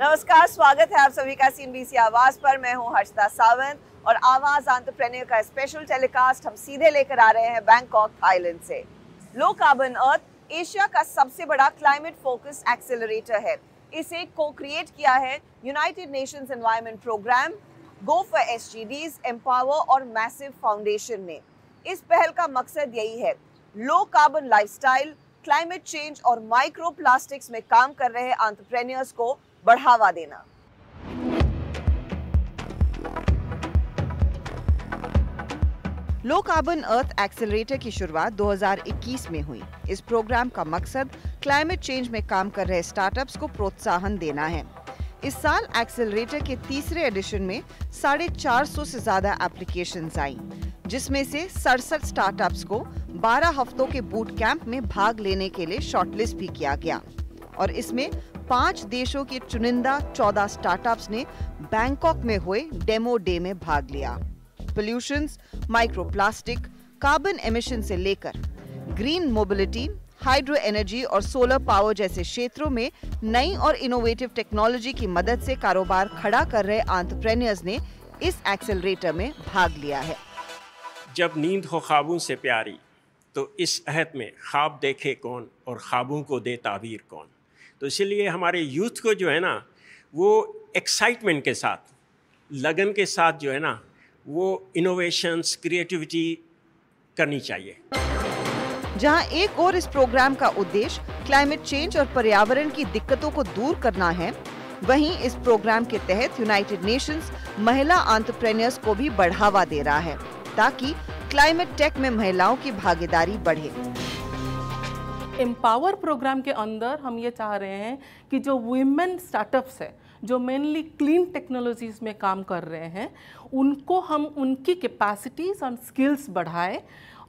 नमस्कार स्वागत है आप सभी का सीन बी आवाज पर मैं हूं हर्षदा सावंत और आवाज आंतरप्रेन्य का स्पेशल टेलीकास्ट हम सीधे लेकर आ रहे हैं बैंकॉक थाईलैंड से लो कार्बन अर्थ एशिया का सबसे बड़ा क्लाइमेट फोकस एक्सेलरेटर है इसे को क्रिएट किया है United Nations environment programme go for S G Ds empower और मैसिव फाउंडेशन ने इस पहल का मकसद यही है low carbon lifestyle climate change और माइक्रो प्लास्टिक्स में काम कर रहे आंट्रप्रेन्योर्स को बढ़ावा देना लो कार्बन अर्थ एक्सेलरेटर की शुरुआत 2021 में हुई इस प्रोग्राम का मकसद क्लाइमेट चेंज में काम कर रहे स्टार्टअप्स को प्रोत्साहन देना है इस साल एक्सेलरेटर के तीसरे एडिशन में साढ़े चार सौ ऐसी ज्यादा एप्लीकेशन आई जिसमें से सड़सठ स्टार्टअप्स को 12 हफ्तों के बूट कैंप में भाग लेने के लिए शॉर्टलिस्ट भी किया गया और इसमें पांच देशों के चुनिंदा चौदह स्टार्टअप्स ने बैंकॉक में हुए डेमो डे में भाग लिया पोल्यूशन माइक्रोप्लास्टिक कार्बन एमिशन से लेकर ग्रीन मोबिलिटी हाइड्रो एनर्जी और सोलर पावर जैसे क्षेत्रों में नई और इनोवेटिव टेक्नोलॉजी की मदद से कारोबार खड़ा कर रहे आंट्रप्रेन्योर्स ने इस एक्सेलरेटर में भाग लिया है जब नींद हो ख्वाबों से प्यारी तो इस अहद में ख्वाब देखे कौन और ख्वाबों को दे ताबीर कौन तो इसीलिए हमारे यूथ को जो है ना वो एक्साइटमेंट के साथ लगन के साथ जो है ना वो इनोवेशंस क्रिएटिविटी करनी चाहिए जहां एक और इस प्रोग्राम का उद्देश्य क्लाइमेट चेंज और पर्यावरण की दिक्कतों को दूर करना है वहीं इस प्रोग्राम के तहत यूनाइटेड नेशंस महिला आंट्रप्रेन्योर्स को भी बढ़ावा दे रहा है ताकि क्लाइमेट टेक में महिलाओं की भागीदारी बढ़े एम्पावर प्रोग्राम के अंदर हम ये चाह रहे हैं कि जो वीमेन स्टार्टअप्स है जो मेनली क्लीन टेक्नोलॉजीज़ में काम कर रहे हैं उनको हम उनकी कैपेसिटीज़ और स्किल्स बढ़ाएं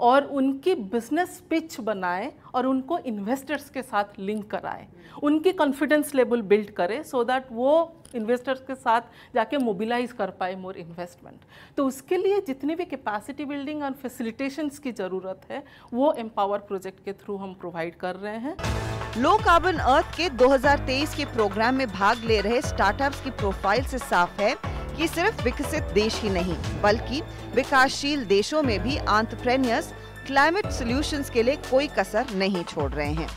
और उनकी बिजनेस पिच बनाए और उनको इन्वेस्टर्स के साथ लिंक कराए उनकी कॉन्फिडेंस लेवल बिल्ड करें सो दैट वो इन्वेस्टर्स के साथ जाके मोबिलाइज कर पाए मोर इन्वेस्टमेंट तो उसके लिए जितनी भी कैपेसिटी बिल्डिंग और फैसिलिटेशंस की ज़रूरत है वो एम्पावर प्रोजेक्ट के थ्रू हम प्रोवाइड कर रहे हैं लो कार्बन अर्थ के 2023 के प्रोग्राम में भाग ले रहे स्टार्टअप्स की प्रोफाइल से साफ है कि सिर्फ विकसित देश ही नहीं बल्कि विकासशील देशों में भी आंट्रप्रेन्योर्स क्लाइमेट सॉल्यूशंस के लिए कोई कसर नहीं छोड़ रहे हैं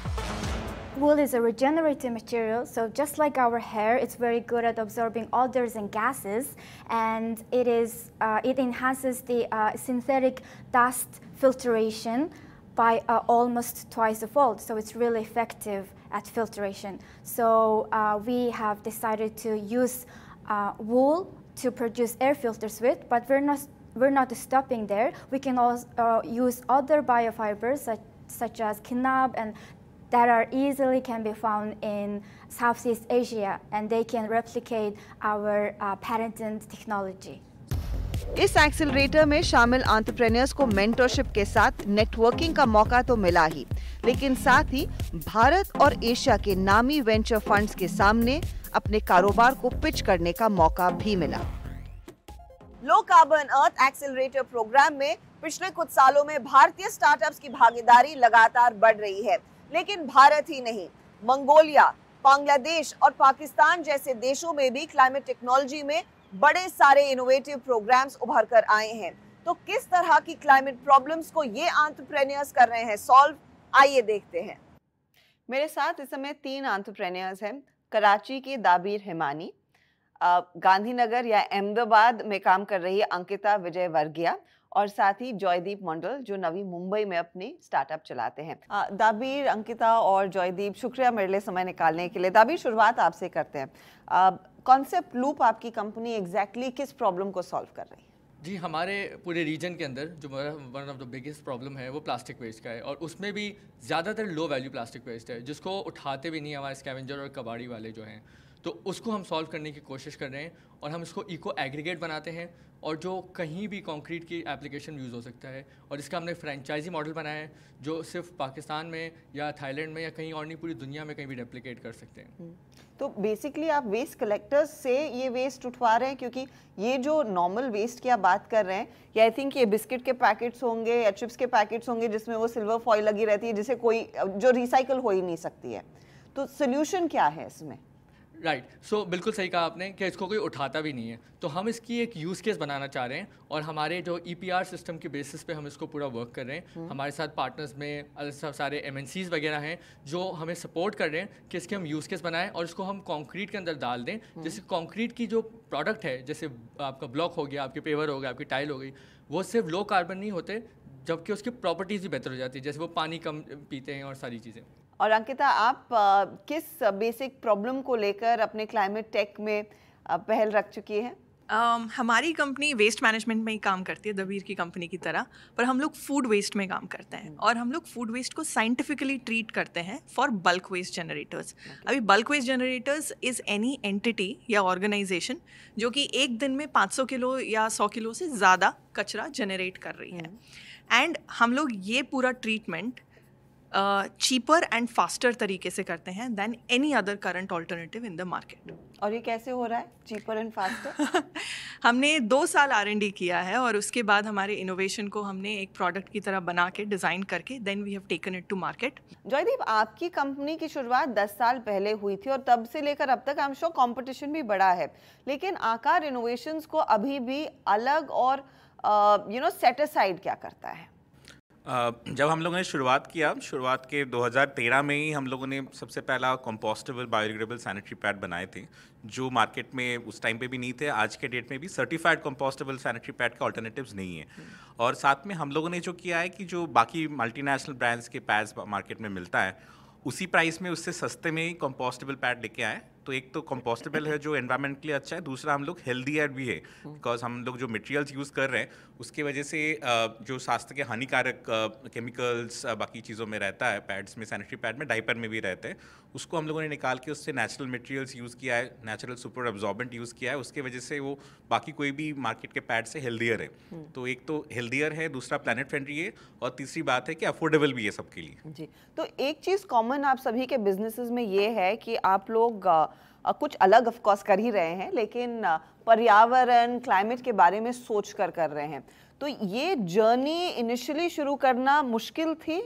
Wool is a regenerative material, so just like our hair, it's very good at absorbing odors and gases, and it is uh, it enhances the uh, synthetic dust filtration by uh, almost twice the fold. So it's really effective at filtration. So uh, we have decided to use uh, wool to produce air filters with, but we're not, we're not stopping there. We can also uh, use other biofibers such, such as kinab and that are easily can be found in Southeast Asia and they can replicate our uh, patented technology. इस accelerator में शामिल entrepreneurs को mentorship के साथ networking का मौका तो मिला ही लेकिन साथ ही भारत और एशिया के नामी वेंचर फंड्स के सामने अपने कारोबार को पिच करने का मौका भी मिला low carbon earth accelerator programme में पिछले कुछ सालों में भारतीय स्टार्टअप्स की भागीदारी लगातार बढ़ रही है लेकिन भारत ही नहीं मंगोलिया बांग्लादेश और पाकिस्तान जैसे देशों में भी क्लाइमेट टेक्नोलॉजी में बड़े सारे इनोवेटिव प्रोग्राम्स उभर कर आए हैं तो किस तरह की क्लाइमेट प्रॉब्लम्स को ये आंट्रप्रेन्योर्स कर रहे हैं सॉल्व आइए देखते हैं मेरे साथ इस समय तीन आंट्रप्रेन्योर्स हैं कराची की दाबीर हिमानी गांधीनगर या अहमदाबाद में काम कर रही अंकिता विजय वर्गिया और साथ ही जॉयदीप मंडल जो नवी मुंबई में अपनी स्टार्टअप चलाते हैं दाबीर अंकिता और जॉयदीप शुक्रिया मेरे लिए समय निकालने के लिए दाबीर शुरुआत आपसे करते हैं कॉन्सेप्ट लूप आपकी कंपनी एग्जैक्टली exactly किस प्रॉब्लम को सॉल्व कर रही है जी हमारे पूरे रीजन के अंदर जो one of the biggest problem है वो प्लास्टिक वेस्ट का है और उसमें भी ज़्यादातर लो वैल्यू प्लास्टिक वेस्ट है जिसको उठाते भी नहीं हमारे स्कैवेंजर और कबाड़ी वाले जो हैं तो उसको हम सॉल्व करने की कोशिश कर रहे हैं और हम इसको इको एग्रीगेट बनाते हैं और जो कहीं भी कंक्रीट की एप्लीकेशन यूज़ हो सकता है और इसका हमने फ्रेंचाइजी मॉडल बनाया है जो सिर्फ पाकिस्तान में या थाईलैंड में या कहीं और नहीं पूरी दुनिया में कहीं भी डेप्लीकेट कर सकते हैं हम्म। तो बेसिकली आप वेस्ट कलेक्टर्स से ये वेस्ट उठवा रहे हैं क्योंकि ये जो नॉर्मल वेस्ट की आप बात कर रहे हैं या आई थिंक ये बिस्किट के पैकेट्स होंगे या चिप्स के पैकेट्स होंगे जिसमें वो सिल्वर फॉइल लगी रहती है जिसे कोई जो रिसाइकल हो ही नहीं सकती है तो सोल्यूशन क्या है इसमें राइट right. सो so, बिल्कुल सही कहा आपने कि इसको कोई उठाता भी नहीं है तो हम इसकी एक यूज़ केस बनाना चाह रहे हैं और हमारे जो ई e सिस्टम के बेसिस पे हम इसको पूरा वर्क कर रहे हैं हम्म। हमारे साथ पार्टनर्स में सारे एम वगैरह हैं जो हमें सपोर्ट कर रहे हैं कि इसके हम यूज़ केस बनाएं और इसको हम कॉन्क्रीट के अंदर डाल दें हम्म। जैसे कॉन्क्रीट की जो प्रोडक्ट है जैसे आपका ब्लॉक हो गया आपके पेवर हो गया आपकी टाइल हो गई वो सिर्फ लो कार्बन नहीं होते जबकि उसकी प्रॉपर्टीज़ भी बेहतर हो जाती है जैसे वो पानी कम पीते हैं और सारी चीज़ें और अंकिता आप किस बेसिक प्रॉब्लम को लेकर अपने क्लाइमेट टेक में पहल रख चुकी है um, हमारी कंपनी वेस्ट मैनेजमेंट में ही काम करती है दबीर की कंपनी की तरह पर हम लोग फूड वेस्ट में काम करते हैं हम्म। और हम लोग फूड वेस्ट को साइंटिफिकली ट्रीट करते हैं फॉर बल्क वेस्ट जनरेटर्स अभी bulk waste generators is any entity या ऑर्गेनाइजेशन जो कि एक दिन में 500 किलो या 100 किलो से ज़्यादा कचरा जनरेट कर रही है एंड हम्म। हम लोग ये पूरा ट्रीटमेंट चीपर एंड फास्टर तरीके से करते हैं then any other current alternative in the market और ये कैसे हो रहा है चीपर एंड फास्टर हमने दो साल आर एंड डी किया है और उसके बाद हमारे इनोवेशन को हमने एक प्रोडक्ट की तरह बना के डिज़ाइन करके then we have taken it to market Jaideep आपकी कंपनी की शुरुआत दस साल पहले हुई थी और तब से लेकर अब तक हम शो कॉम्पिटिशन भी बड़ा है लेकिन आकार इनोवेशन को अभी भी अलग और यू नो सेटिसाइड क्या करता है जब हम लोगों ने शुरुआत किया शुरुआत के 2013 में ही हम लोगों ने सबसे पहला कंपोस्टेबल बायोडिग्रेडेबल सैनिटरी पैड बनाए थे जो मार्केट में उस टाइम पे भी नहीं थे आज के डेट में भी सर्टिफाइड कंपोस्टेबल सैनिटरी पैड का ऑल्टरनेटिव्स नहीं है हम्म। और साथ में हम लोगों ने जो किया है कि जो बाकी मल्टीनेशनल ब्रांड्स के पैड्स मार्केट में मिलता है उसी प्राइस में उससे सस्ते में ही कंपोस्टेबल पैड लेके आए तो एक तो कंपोस्टेबल है जो एनवायरमेंट के लिए अच्छा है दूसरा हम लोग हेल्दी एड भी है बिकॉज हम लोग जो मटेरियल्स यूज़ कर रहे हैं उसके वजह से जो स्वास्थ्य के हानिकारक केमिकल्स बाकी चीज़ों में रहता है पैड्स में सैनिटरी पैड में डाइपर में भी रहते हैं उसको हम लोगों ने निकाल के उससे नेचुरल मटेरियल्स यूज़ किया है नेचुरल सुपर एब्जॉर्बेंट यूज़ किया है उसके वजह से वो बाकी कोई भी मार्केट के पैड से हेल्दियर है तो एक तो हेल्दियर है दूसरा प्लानट फ्रेंडली है और तीसरी बात है कि अफोर्डेबल भी है सबके लिए जी तो एक चीज़ कॉमन आप सभी के बिजनेसिस में ये है कि आप लोग कुछ अलग ऑफकोर्स कर ही रहे हैं लेकिन पर्यावरण क्लाइमेट के बारे में सोच कर कर रहे हैं तो ये जर्नी इनिशियली शुरू करना मुश्किल थी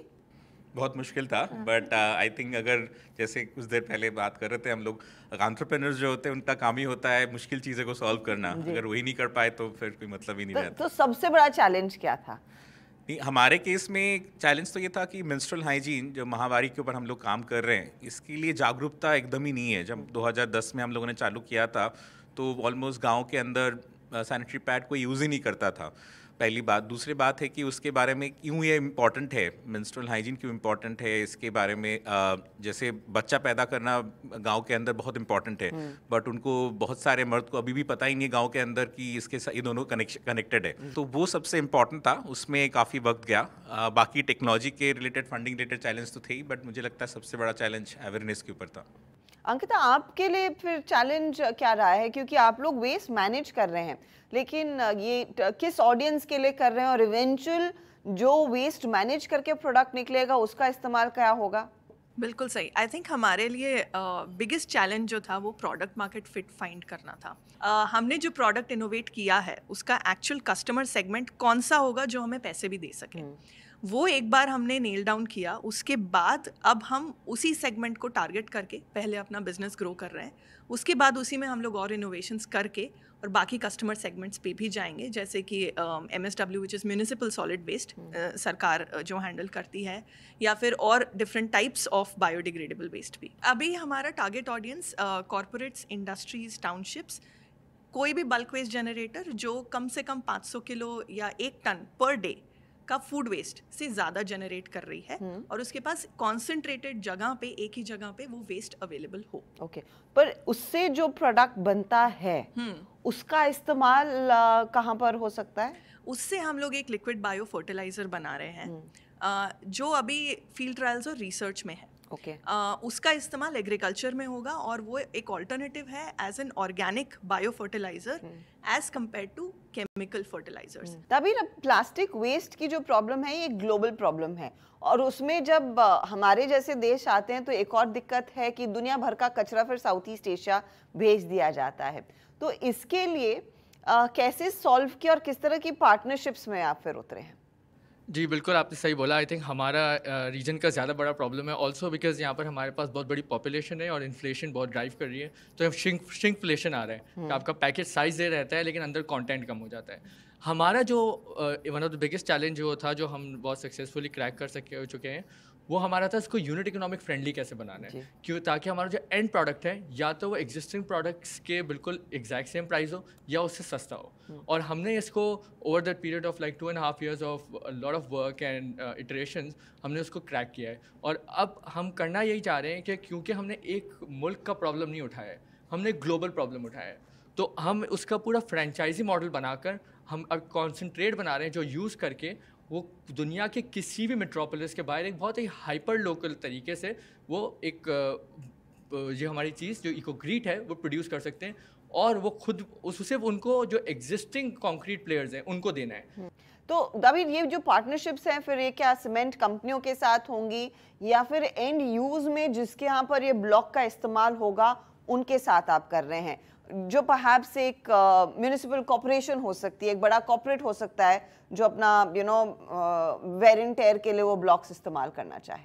बहुत मुश्किल था बट आई थिंक अगर जैसे कुछ देर पहले बात कर रहे थे हम लोग आंट्रप्रेनर्स जो होते हैं उनका काम ही होता है मुश्किल चीज़ें को सॉल्व करना अगर वही नहीं कर पाए तो फिर कोई मतलब ही नहीं तो, रहता तो सबसे बड़ा चैलेंज क्या था नहीं हमारे केस में चैलेंज तो ये था कि मिनस्ट्रल हाइजीन जो महावारी के ऊपर हम लोग काम कर रहे हैं इसके लिए जागरूकता एकदम ही नहीं है जब 2010 में हम लोगों ने चालू किया था तो ऑलमोस्ट गांव के अंदर सैनिटरी पैड कोई यूज़ ही नहीं करता था पहली बात दूसरी बात है कि उसके बारे में क्यों ये इम्पॉर्टेंट है मिनिस्ट्रल हाइजीन क्यों इम्पॉर्टेंट है इसके बारे में जैसे बच्चा पैदा करना गांव के अंदर बहुत इम्पॉर्टेंट है बट हम्म। उनको बहुत सारे मर्द को अभी भी पता ही नहीं गाँव के अंदर कि इसके ये दोनों कनेक्टेड है हम्म। तो वो सबसे इम्पॉर्टेंट था उसमें काफ़ी वक्त गया बाकी टेक्नोलॉजी के रिलेटेड फंडिंग रिलेटेड चैलेंज तो थे ही बट मुझे लगता है सबसे बड़ा चैलेंज अवेयरनेस के ऊपर था अंकिता आपके लिए फिर चैलेंज क्या रहा है क्योंकि आप लोग वेस्ट मैनेज कर रहे हैं लेकिन ये किस ऑडियंस के लिए कर रहे हैं और इवेंचुअल जो वेस्ट मैनेज करके प्रोडक्ट निकलेगा उसका इस्तेमाल क्या होगा बिल्कुल सही आई थिंक हमारे लिए बिगेस्ट uh, चैलेंज जो था वो प्रोडक्ट मार्केट फिट फाइंड करना था uh, हमने जो प्रोडक्ट इनोवेट किया है उसका एक्चुअल कस्टमर सेगमेंट कौन सा होगा जो हमें पैसे भी दे सके hmm. वो एक बार हमने नेल डाउन किया उसके बाद अब हम उसी सेगमेंट को टारगेट करके पहले अपना बिजनेस ग्रो कर रहे हैं उसके बाद उसी में हम लोग और इनोवेशंस करके और बाकी कस्टमर सेगमेंट्स पे भी जाएंगे जैसे कि M S W which is municipal solid waste सरकार जो हैंडल करती है या फिर और different types of biodegradable waste भी अभी हमारा target audience corporates industries townships कोई भी बल्क वेस्ट जनरेटर जो कम से कम 500 किलो या एक टन पर डे का फूड वेस्ट से ज़्यादा जनरेट कर रही है हुँ. हम्म। और उसके पास कॉन्सेंट्रेटेड जगह पे एक ही जगह पे वो वेस्ट अवेलेबल हो ओके okay. पर उससे जो प्रोडक्ट बनता है हुँ. हम्म। उसका इस्तेमाल कहाँ पर हो सकता है उससे हम लोग एक लिक्विड बायो फर्टिलाइज़र बना रहे हैं हुँ. हम्म। जो अभी फील्ड ट्रायल्स और रिसर्च में है ओके okay. uh, उसका इस्तेमाल एग्रीकल्चर में होगा और वो एक ऑल्टरनेटिव है as an organic bio fertilizer as compare to chemical fertilizers तभी ना प्लास्टिक वेस्ट की जो प्रॉब्लम है ये ग्लोबल प्रॉब्लम है और उसमें जब हमारे जैसे देश आते हैं तो एक और दिक्कत है कि दुनिया भर का कचरा फिर साउथ ईस्ट एशिया भेज दिया जाता है तो इसके लिए uh, कैसे सॉल्व किया और किस तरह की पार्टनरशिप्स में आप फिर उतरे हैं जी बिल्कुल आपने सही बोला आई थिंक हमारा रीजन का ज़्यादा बड़ा प्रॉब्लम है ऑल्सो बिकॉज यहाँ पर हमारे पास बहुत बड़ी पॉपुलेशन है और इन्फ्लेशन बहुत ड्राइव कर रही है तो हम श्रिंक शिंकफ्लेशन आ रहा है तो आपका पैकेज साइज दे रहता है लेकिन अंदर कॉन्टेंट कम हो जाता है हमारा जो one of the biggest challenge वो था जो हम बहुत सक्सेसफुली क्रैक कर सके हो चुके हैं वो हमारा था इसको यूनिट इकोनॉमिक फ्रेंडली कैसे बनाना है क्यों ताकि हमारा जो एंड प्रोडक्ट है या तो वो एग्जिस्टिंग प्रोडक्ट्स के बिल्कुल एग्जैक्ट सेम प्राइस हो या उससे सस्ता हो हम्म। और हमने इसको over the period of like two and half years of lot of work and iteration हमने उसको क्रैक किया है और अब हम करना यही चाह रहे हैं कि क्योंकि हमने एक मुल्क का प्रॉब्लम नहीं उठाया है हमने ग्लोबल प्रॉब्लम उठाया है तो हम उसका पूरा फ्रेंचाइजी मॉडल बनाकर हम अब कॉन्सेंट्रेट बना रहे हैं जो यूज़ करके वो दुनिया के किसी भी मेट्रोपोलिस के बाहर एक बहुत ही हाइपर लोकल तरीके से वो एक जो हमारी चीज़ जो इकोग्रीट है वो प्रोड्यूस कर सकते हैं और वो खुद उससे उनको जो एग्जिस्टिंग कंक्रीट प्लेयर्स हैं उनको देना है हम्म। तो दाबिर ये जो पार्टनरशिप्स हैं फिर ये क्या सीमेंट कंपनियों के साथ होंगी या फिर एंड यूज़ में जिसके यहाँ पर ये ब्लॉक का इस्तेमाल होगा उनके साथ आप कर रहे हैं जो perhaps एक म्यूनिसिपल uh, कॉरपोरेशन हो सकती है एक बड़ा कॉरपोरेट हो सकता है जो अपना you know wear and tear के लिए वो ब्लॉक्स इस्तेमाल करना चाहे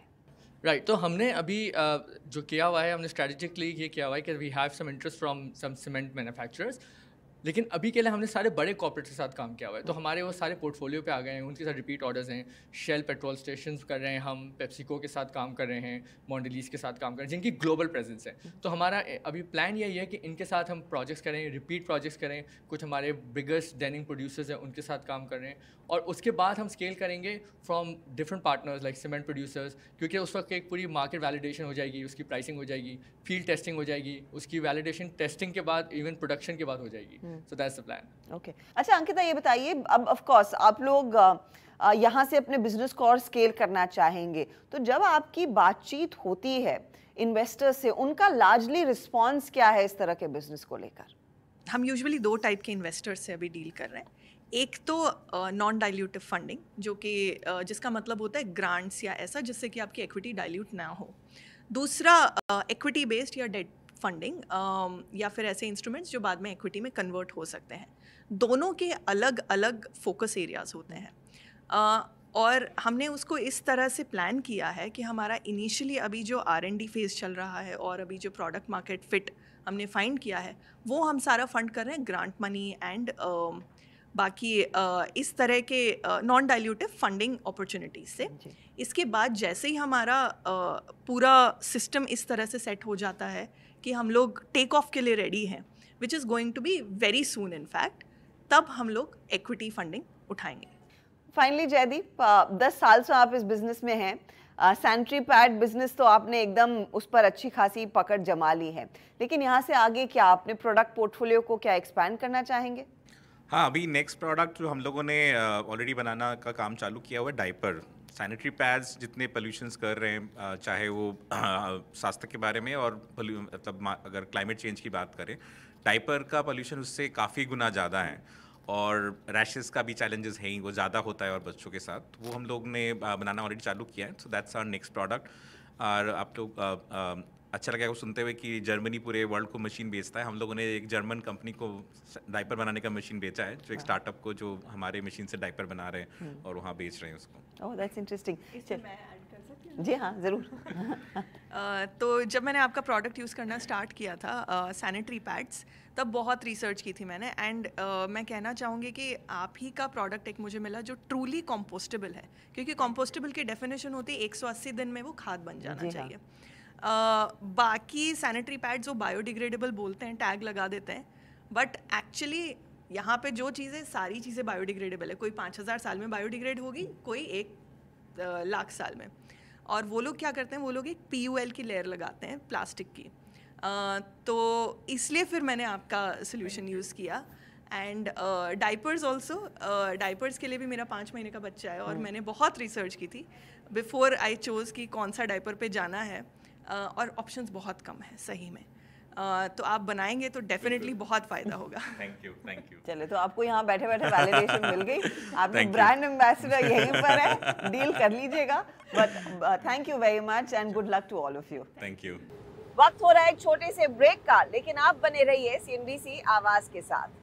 राइट right, तो हमने अभी uh, जो किया हुआ है हमने स्ट्रेटेजिकली ये किया हुआ है कि we have some interest from some cement manufacturers लेकिन अभी के लिए हमने सारे बड़े कॉपरेट के साथ काम किया हुआ है तो हमारे वो सारे पोर्टफोलियो पे आ गए हैं उनके साथ रिपीट ऑर्डर्स हैं शेल पेट्रोल स्टेशन कर रहे हैं हम पेप्सिको के साथ काम कर रहे हैं मॉन्डलीस के साथ काम कर रहे हैं जिनकी ग्लोबल प्रेजेंस है तो हमारा अभी प्लान यही है कि इनके साथ हम प्रोजेक्ट्स करें रिपीट प्रोजेक्ट्स करें कुछ हमारे बिगेस्ट डेनिंग प्रोड्यूसर्स हैं उनके साथ काम कर रहे हैं और उसके बाद हम स्केल करेंगे from different partners like cement producers क्योंकि उस वक्त एक पूरी मार्केट वैलिडेशन हो जाएगी उसकी प्राइसिंग हो जाएगी फील्ड टेस्टिंग हो जाएगी उसकी वैलिडेशन टेस्टिंग के बाद इवन प्रोडक्शन के बाद हो जाएगी so that's the plan okay अच्छा अंकिता ये बताइए अब ऑफ कोर्स आप लोग यहाँ से अपने बिजनेस को और स्केल करना चाहेंगे तो जब आपकी बातचीत होती है इन्वेस्टर्स से उनका लार्जली रिस्पॉन्स क्या है इस तरह के बिजनेस को लेकर हम यूजुअली दो टाइप के इन्वेस्टर्स से अभी डील कर रहे हैं एक तो नॉन डाइल्यूटिव फंडिंग जो कि uh, जिसका मतलब होता है ग्रांट्स या ऐसा जिससे कि आपकी इक्विटी डाइल्यूट ना हो दूसरा इक्विटी बेस्ड या डेट फंडिंग um, या फिर ऐसे इंस्ट्रूमेंट्स जो बाद में इक्विटी में कन्वर्ट हो सकते हैं दोनों के अलग अलग फोकस एरियाज़ होते हैं और हमने उसको इस तरह से प्लान किया है कि हमारा इनिशियली अभी जो आर एन डी फेज़ चल रहा है और अभी जो प्रोडक्ट मार्केट फिट हमने फाइंड किया है वो हम सारा फंड कर रहे हैं ग्रांट मनी एंड बाकी इस तरह के नॉन डाइल्यूटिव फंडिंग अपॉर्चुनिटीज से इसके बाद जैसे ही हमारा पूरा सिस्टम इस तरह से सेट हो जाता है कि हम लोग टेक ऑफ के लिए रेडी हैं which is going to be very soon in fact तब हम लोग एक्विटी फंडिंग उठाएंगे फाइनली जयदीप दस साल से आप इस बिज़नेस में हैं सैनिटरी पैड बिजनेस तो आपने एकदम उस पर अच्छी खासी पकड़ जमा ली है लेकिन यहाँ से आगे क्या आपने प्रोडक्ट पोर्टफोलियो को क्या एक्सपैंड करना चाहेंगे हाँ अभी नेक्स्ट प्रोडक्ट जो हम लोगों ने ऑलरेडी बनाना का काम चालू किया हुआ है डाइपर सैनिटरी पैड्स जितने पोल्यूशंस कर रहे हैं चाहे वो स्वास्थ्य के बारे में और मतलब अगर क्लाइमेट चेंज की बात करें डाइपर का पोल्यूशन उससे काफ़ी गुना ज़्यादा है और रैशेस का भी चैलेंजेस है ही वो ज़्यादा होता है और बच्चों के साथ वो हम लोग ने बनाना ऑलरेडी चालू किया है so that's our next product और आप लोग अच्छा लगा सुनते हुए कि जर्मनी पूरे वर्ल्ड को मशीन बेचता है हम लोगों ने एक जर्मन कंपनी को डाइपर बनाने का मशीन बेचा है जो एक स्टार्टअप हाँ। को जो हमारे मशीन से डाइपर बना रहे हैं हम्म। और वहाँ बेच रहे हैं उसको ओह दैट्स इंटरेस्टिंग जी हाँ ज़रूर तो जब मैंने आपका प्रोडक्ट यूज़ करना स्टार्ट किया था सैनिटरी पैड्स तब बहुत रिसर्च की थी मैंने एंड uh, मैं कहना चाहूँगी कि आप ही का प्रोडक्ट एक मुझे मिला जो ट्रूली कॉम्पोस्टेबल है क्योंकि कॉम्पोस्टेबल की डेफिनेशन होती है एक दिन में वो खाद बन जाना हाँ। चाहिए हाँ. बाकी सैनिटरी पैड जो बायोडिग्रेडेबल बोलते हैं टैग लगा देते हैं बट एक्चुअली यहाँ पे जो चीज़ें सारी चीज़ें बायोडिग्रेडेबल है कोई पाँच हज़ार साल में बायोडिग्रेड होगी कोई एक लाख साल में और वो लोग क्या करते हैं वो लोग एक पी की लेयर लगाते हैं प्लास्टिक की uh, तो इसलिए फिर मैंने आपका सोल्यूशन यूज़ किया एंड डाइपर्स ऑल्सो डाइपर्स के लिए भी मेरा पाँच महीने का बच्चा है और hmm. मैंने बहुत रिसर्च की थी बिफोर आई चोज़ कि कौन सा डाइपर पे जाना है और ऑप्शंस बहुत कम है सही में तो आप बनाएंगे तो डेफिनेटली बहुत फायदा होगा थैंक यू थैंक यू चले तो आपको यहाँ बैठे बैठे वैलिडेशन मिल गई आप ब्रांड एम्बेसडर यहीं पर है डील कर लीजिएगा but thank you very much and good luck to all of you thank you वक्त हो रहा है एक छोटे से ब्रेक का लेकिन आप बने रहिए सीएनबीसी आवाज के साथ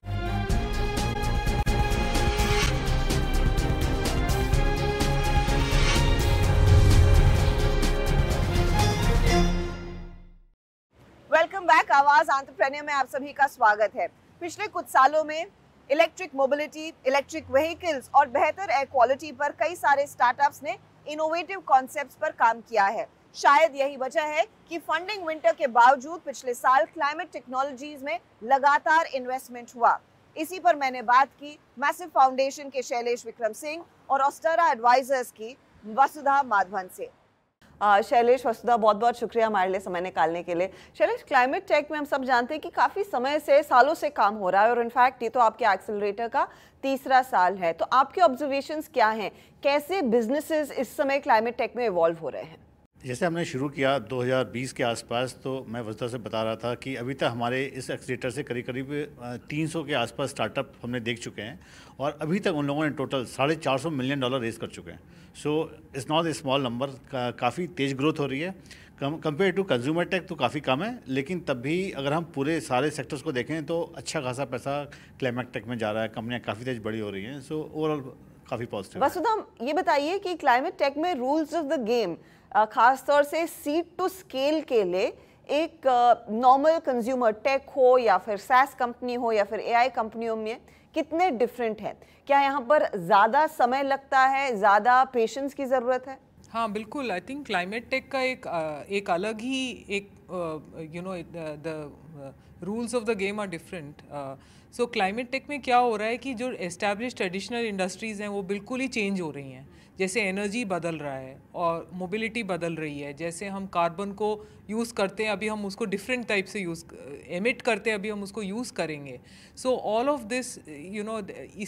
बैक आवाज़ आंतरप्रेन्य में आप सभी का स्वागत है पिछले कुछ सालों में इलेक्ट्रिक मोबिलिटी इलेक्ट्रिक व्हीकल्स और बेहतर एयर क्वालिटी पर कई सारे स्टार्टअप्स ने इनोवेटिव कॉन्सेप्ट्स पर काम किया है शायद यही वजह है कि फंडिंग विंटर के बावजूद पिछले साल क्लाइमेट टेक्नोलॉजीज में लगातार इन्वेस्टमेंट हुआ इसी पर मैंने बात की मैसिव फाउंडेशन के शैलेश विक्रम सिंह और ऑस्टरा एडवाइजर्स की वसुधा माधवन से शैलेश वसुधा बहुत बहुत शुक्रिया हमारे लिए समय निकालने के लिए शैलेश क्लाइमेट टेक में हम सब जानते हैं कि काफ़ी समय से सालों से काम हो रहा है और इनफैक्ट ये तो आपके एक्सेलरेटर का तीसरा साल है तो आपके ऑब्जर्वेशन क्या हैं कैसे बिजनेसेस इस समय क्लाइमेट टेक में इवॉल्व हो रहे हैं जैसे हमने शुरू किया 2020 के आसपास तो मैं वजह से बता रहा था कि अभी तक हमारे इस एक्सीटर से करीब करीब 300 के आसपास स्टार्टअप हमने देख चुके हैं और अभी तक उन लोगों ने टोटल साढ़े चार सौ मिलियन डॉलर रेज कर चुके हैं so it's not a small number काफ़ी तेज़ ग्रोथ हो रही है कम कंपेयर टू कंज्यूमर टेक तो काफ़ी कम है लेकिन तब भी अगर हम पूरे सारे सेक्टर्स को देखें तो अच्छा खासा पैसा क्लाइमेट टेक में जा रहा है कंपनियाँ काफ़ी तेज़ बड़ी हो रही हैं सो ओवरऑल काफ़ी पॉजिटिव वसुधा ये बताइए कि क्लाइमेट टेक में रूल्स ऑफ द गेम ख़ासतौर से सीड टू स्केल के लिए एक नॉर्मल कंज्यूमर टेक हो या फिर सैस कंपनी हो या फिर एआई कंपनियों में कितने डिफरेंट हैं क्या यहाँ पर ज़्यादा समय लगता है ज़्यादा पेशेंस की ज़रूरत है हाँ बिल्कुल आई थिंक क्लाइमेट टेक का एक एक अलग ही एक you know the rules of the game are different so climate tech में क्या हो रहा है कि जो एस्टैब्लिश ट्रेडिशनल इंडस्ट्रीज़ हैं वो बिल्कुल ही चेंज हो रही हैं जैसे एनर्जी बदल रहा है और मोबिलिटी बदल रही है जैसे हम कार्बन को यूज़ करते हैं अभी हम उसको डिफरेंट टाइप से यूज़ एमिट करते हैं अभी हम उसको यूज़ करेंगे so all of this you know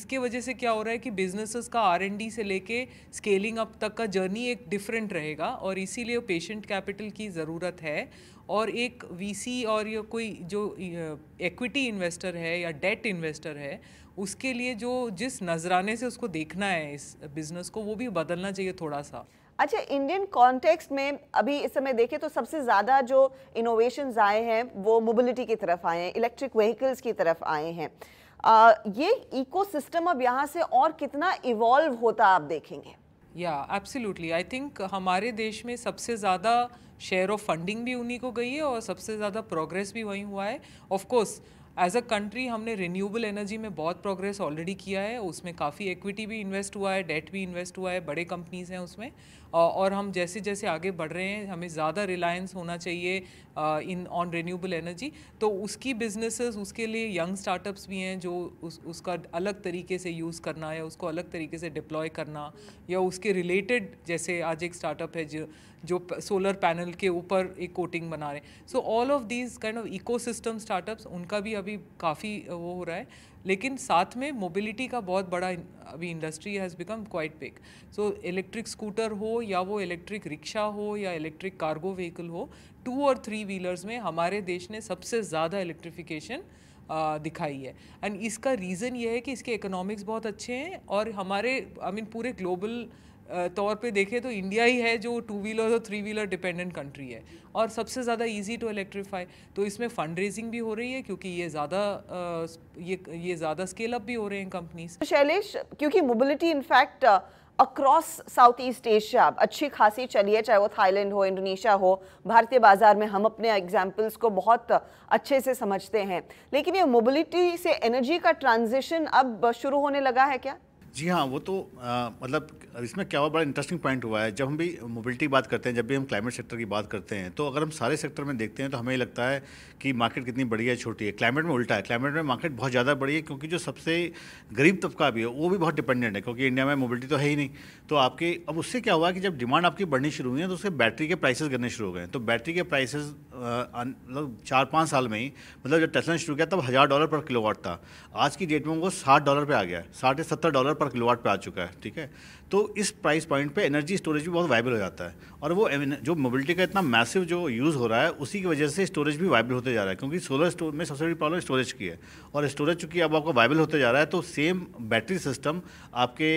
इसके वजह से क्या हो रहा है कि बिजनेसेस का आर से लेके स्केलिंग अप तक का जर्नी एक डिफरेंट रहेगा और इसीलिए पेशेंट कैपिटल की ज़रूरत है और एक वीसी और या कोई जो इक्विटी uh, इन्वेस्टर है या डेट इन्वेस्टर है उसके लिए जो जिस नजराने से उसको देखना है इस बिजनेस को वो भी बदलना चाहिए थोड़ा सा अच्छा इंडियन कॉन्टेक्स्ट में अभी इस समय देखें तो सबसे ज़्यादा जो इनोवेशन आए हैं वो मोबिलिटी की तरफ आए हैं इलेक्ट्रिक व्हीकल्स की तरफ आए हैं आ, ये इकोसिस्टम अब यहाँ से और कितना इवॉल्व होता आप देखेंगे या एब्सोल्युटली आई थिंक हमारे देश में सबसे ज़्यादा शेयर ऑफ फंडिंग भी उन्हीं को गई है और सबसे ज़्यादा प्रोग्रेस भी वहीं हुआ है of course as a country हमने रिन्यूएबल एनर्जी में बहुत प्रोग्रेस ऑलरेडी किया है उसमें काफ़ी इक्विटी भी इन्वेस्ट हुआ है डेट भी इन्वेस्ट हुआ है बड़े कंपनीज हैं उसमें और हम जैसे जैसे आगे बढ़ रहे हैं हमें ज़्यादा रिलायंस होना चाहिए इन ऑन रिन्यूएबल एनर्जी तो उसकी बिजनेसेस उसके लिए यंग स्टार्टअप्स भी हैं जो उस उसका अलग तरीके से यूज़ करना या उसको अलग तरीके से डिप्लॉय करना या उसके रिलेटेड जैसे आज एक स्टार्टअप है जो जो सोलर पैनल के ऊपर एक कोटिंग बना रहे हैं so all of these kind of ecosystem startups उनका भी अभी काफ़ी वो हो रहा है लेकिन साथ में मोबिलिटी का बहुत बड़ा अभी industry has become quite big so electric scooter हो या वो इलेक्ट्रिक रिक्शा हो या इलेक्ट्रिक कार्गो व्हीकल हो टू और थ्री व्हीलर्स में हमारे देश ने सबसे ज़्यादा इलेक्ट्रिफिकेशन दिखाई है एंड इसका रीज़न ये है कि इसके इकोनॉमिक्स बहुत अच्छे हैं और हमारे आई I मीन mean, पूरे ग्लोबल तौर पे देखें तो इंडिया ही है जो टू व्हीलर और थ्री व्हीलर डिपेंडेंट कंट्री है और सबसे ज़्यादा इजी टू इलेक्ट्रीफाई तो इसमें फंड रेजिंग भी हो रही है क्योंकि ये ज़्यादा ये ये ज़्यादा स्केल अप भी हो रहे हैं कंपनीज तो शैलेश क्योंकि mobility in fact across South East Asia अच्छी खासी चली है चाहे वो थाईलैंड हो इंडोनेशिया हो भारतीय बाजार में हम अपने एग्जाम्पल्स को बहुत अच्छे से समझते हैं लेकिन ये मोबिलिटी से एनर्जी का ट्रांजिशन अब शुरू होने लगा है क्या जी हाँ वो तो आ, मतलब इसमें क्या हुआ बड़ा इंटरेस्टिंग पॉइंट हुआ है जब हम भी मोबिलिटी बात करते हैं जब भी हम क्लाइमेट सेक्टर की बात करते हैं तो अगर हम सारे सेक्टर में देखते हैं तो हमें लगता है कि मार्केट कितनी बड़ी है छोटी है क्लाइमेट में उल्टा है क्लाइमेट में मार्केट बहुत ज़्यादा बड़ी है क्योंकि जो सबसे गरीब तबका भी है वो भी बहुत डिपेंडेंट है क्योंकि इंडिया में मोबिलिटी तो है ही नहीं तो आपके अब उससे क्या हुआ कि जब डिमांड आपकी बढ़नी शुरू हुई है तो उससे बैटरी के प्राइसेस गिरने शुरू हो गए तो बैटरी के प्राइसेस मतलब चार पाँच साल में ही मतलब जब टेस्ला शुरू किया तब हज़ार डॉलर पर किलोवाट था आज की डेट में वो साठ डॉलर पर आ गया साठ या सत्तर डॉलर पर किलोवाट पर आ चुका है ठीक है तो इस प्राइस पॉइंट पे एनर्जी स्टोरेज भी बहुत वाइबल हो जाता है और वो जो मोबिलिटी का इतना मैसिव जो यूज़ हो रहा है उसी की वजह से स्टोरेज भी वाइबल होते जा रहा है क्योंकि सोलर स्टोर में सबसे बड़ी प्रॉब्लम स्टोरेज की है और स्टोरेज चूंकि अब आपको वाइबल होते जा रहा है तो सेम बैटरी सिस्टम आपके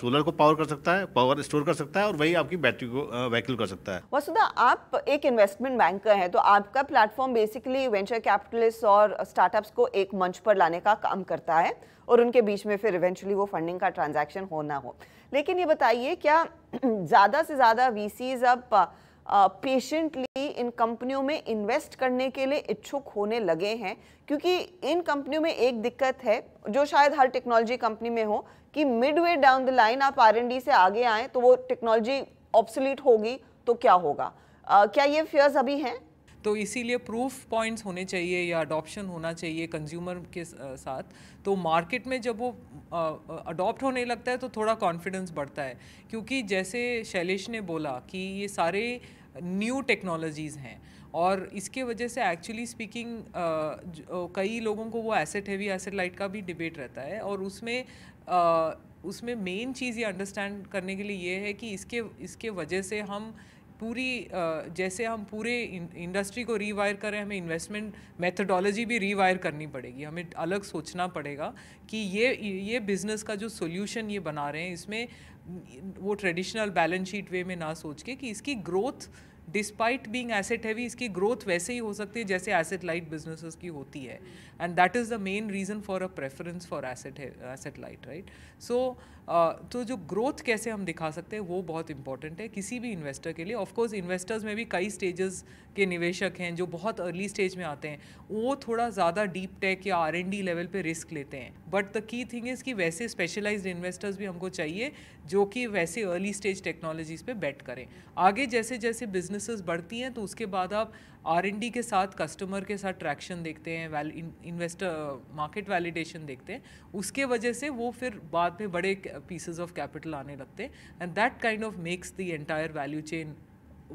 सोलर को पावर कर सकता है पावर स्टोर कर सकता है और वही आपकी बैटरी को वहीकल कर सकता है वसुधा आप एक इन्वेस्टमेंट बैंकर हैं तो आपका प्लेटफॉर्म बेसिकली वेंचर कैपिटलिस्ट और स्टार्टअप्स को एक मंच पर लाने का काम करता है और उनके बीच में फिर इवेंचुअली वो फंडिंग का ट्रांजैक्शन हो ना हो लेकिन ये बताइए क्या ज़्यादा से ज़्यादा वीसीज कंपनीज अब पेशेंटली इन कंपनियों में इन्वेस्ट करने के लिए इच्छुक होने लगे हैं क्योंकि इन कंपनियों में एक दिक्कत है जो शायद हर टेक्नोलॉजी कंपनी में हो कि mid way down the line आप आर से आगे आएँ तो वो टेक्नोलॉजी ऑब्सोलीट होगी तो क्या होगा uh, क्या ये फेयर्स अभी हैं तो इसीलिए प्रूफ पॉइंट्स होने चाहिए या अडॉप्शन होना चाहिए कंज्यूमर के साथ तो मार्केट में जब वो अडॉप्ट होने लगता है तो थोड़ा कॉन्फिडेंस बढ़ता है क्योंकि जैसे शैलेश ने बोला कि ये सारे न्यू टेक्नोलॉजीज़ हैं और इसके वजह से एक्चुअली स्पीकिंग कई लोगों को वो एसेट हैवी एसेट लाइट का भी डिबेट रहता है और उसमें आ, उसमें मेन चीज़ ये अंडरस्टैंड करने के लिए ये है कि इसके इसके वजह से हम पूरी जैसे हम पूरे इंडस्ट्री को रीवायर करें हमें इन्वेस्टमेंट मेथडोलॉजी भी रीवायर करनी पड़ेगी हमें अलग सोचना पड़ेगा कि ये ये बिज़नेस का जो सोल्यूशन ये बना रहे हैं इसमें वो ट्रेडिशनल बैलेंस शीट वे में ना सोच के कि इसकी growth despite being asset heavy इसकी ग्रोथ वैसे ही हो सकती है जैसे एसेट लाइट बिजनेस की होती है and that is the main reason for a preference for asset asset light right so तो जो ग्रोथ कैसे हम दिखा सकते हैं वो बहुत इंपॉर्टेंट है किसी भी इन्वेस्टर के लिए ऑफकोर्स इन्वेस्टर्स में भी कई स्टेजेस के निवेशक हैं जो बहुत अर्ली स्टेज में आते हैं वो थोड़ा ज़्यादा डीप टेक या आर लेवल पर रिस्क लेते हैं but the key thing is कि वैसे स्पेशलाइज्ड इन्वेस्टर्स भी हमको चाहिए जो कि वैसे अर्ली स्टेज टेक्नोलॉजीज़ पे बैट करें आगे जैसे जैसे बिजनेसेस बढ़ती हैं तो उसके बाद आप आर एन डी के साथ कस्टमर के साथ ट्रैक्शन देखते हैं वैल इन्वेस्टर मार्केट वैलिडेशन देखते हैं उसके वजह से वो फिर बाद में बड़े पीसेज ऑफ कैपिटल आने लगते हैं and that kind of makes the entire value chain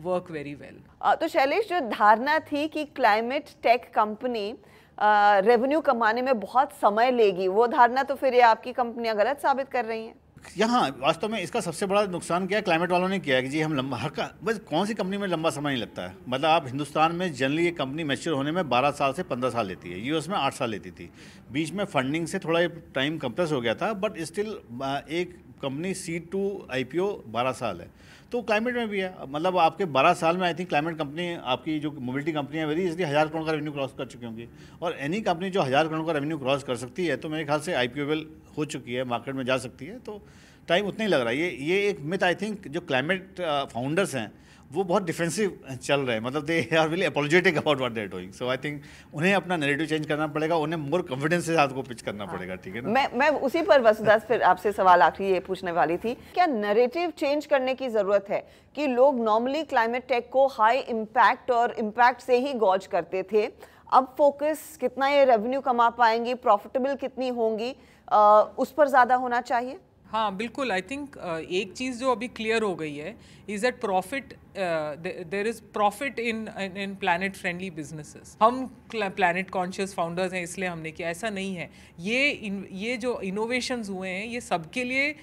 work very well तो शैलेश जो धारणा थी कि क्लाइमेट टेक कंपनी रेवेन्यू कमाने में बहुत समय लेगी वो धारणा तो फिर ये आपकी कंपनियां गलत साबित कर रही हैं यहाँ वास्तव में इसका सबसे बड़ा नुकसान क्या है क्लाइमेट वालों ने किया है कि जी हम लंबा हर का बस कौन सी कंपनी में लंबा समय नहीं लगता है मतलब आप हिंदुस्तान में जनरली ये कंपनी मैच्योर होने में 12 साल से 15 साल लेती है यूएस में 8 साल लेती थी बीच में फंडिंग से थोड़ा टाइम कंप्रेस हो गया था बट स्टिल एक company seed to I P O बारह साल है तो क्लाइमेट में भी है मतलब आपके बारह साल में आई थिंक क्लाइमेट कंपनी आपकी जो मोबिलिटी कंपनी है वेरी इसलिए हज़ार करोड़ का रेवेन्यू क्रॉस कर चुकी होंगी और एनी कंपनी जो हज़ार करोड़ का रेवेन्यू क्रॉस कर सकती है तो मेरे ख्याल से आई हो चुकी है मार्केट में जा सकती है तो टाइम उतना ही लग रहा है ये ये एक मिथ आई थिंक जो क्लाइमेट फाउंडर्स uh, हैं वो बहुत डिफेंसिव चल रहे हैं मतलब they are really apologetic about what they're doing so I think उन्हें अपना नेरेटिव चेंज करना पड़ेगा उन्हें मोर कॉन्फिडेंस से आपको पिच करना हाँ। पड़ेगा ठीक है ना मैं मैं उसी पर बस दस फिर आपसे सवाल आखिरी ये पूछने वाली थी क्या नरेटिव चेंज करने की ज़रूरत है कि लोग नॉर्मली क्लाइमेट टेक को हाई इम्पैक्ट और इम्पैक्ट से ही गौज करते थे अब फोकस कितना ये रेवेन्यू कमा पाएंगी प्रॉफिटेबल कितनी होंगी आ, उस पर ज़्यादा होना चाहिए हाँ बिल्कुल आई थिंक एक चीज़ जो अभी क्लियर हो गई है is that profit there is profit in in planet friendly businesses हम प्लानट कॉन्शियस फाउंडर्स हैं इसलिए हमने किया ऐसा नहीं है ये इन, ये जो इनोवेशंस हुए हैं ये सबके लिए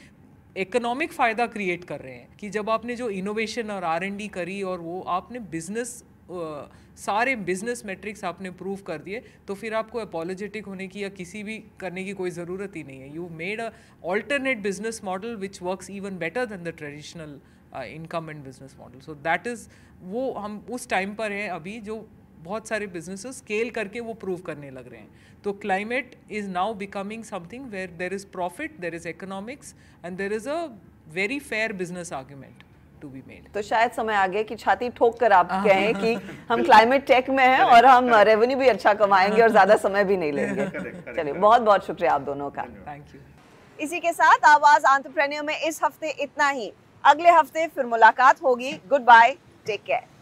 इकोनॉमिक फ़ायदा क्रिएट कर रहे हैं कि जब आपने जो इनोवेशन और आर डी करी और वो आपने बिजनेस uh, सारे बिजनेस मेट्रिक्स आपने प्रूव कर दिए तो फिर आपको अपोलोजेटिक होने की या किसी भी करने की कोई ज़रूरत ही नहीं है you made a alternate business model which works even better than the traditional income and business model so that is वो हम उस टाइम पर हैं अभी जो बहुत सारे बिजनेस स्केल करके वो प्रूव करने लग रहे हैं तो climate is now becoming something where there is profit there is economics and there is a very fair business argument to be made तो शायद समय आ गया कि छाती ठोक कर आप हाँ। कहें कि हम क्लाइमेट टेक में हैं और हम रेवेन्यू भी अच्छा कमाएंगे और ज़्यादा समय भी नहीं लेंगे चलिए बहुत बहुत शुक्रिया आप दोनों का थैंक यू इसी के साथ आवाज़ आंट्रप्रेन्योर में इस हफ्ते इतना ही अगले हफ्ते फिर मुलाकात होगी गुड बाय टेक केयर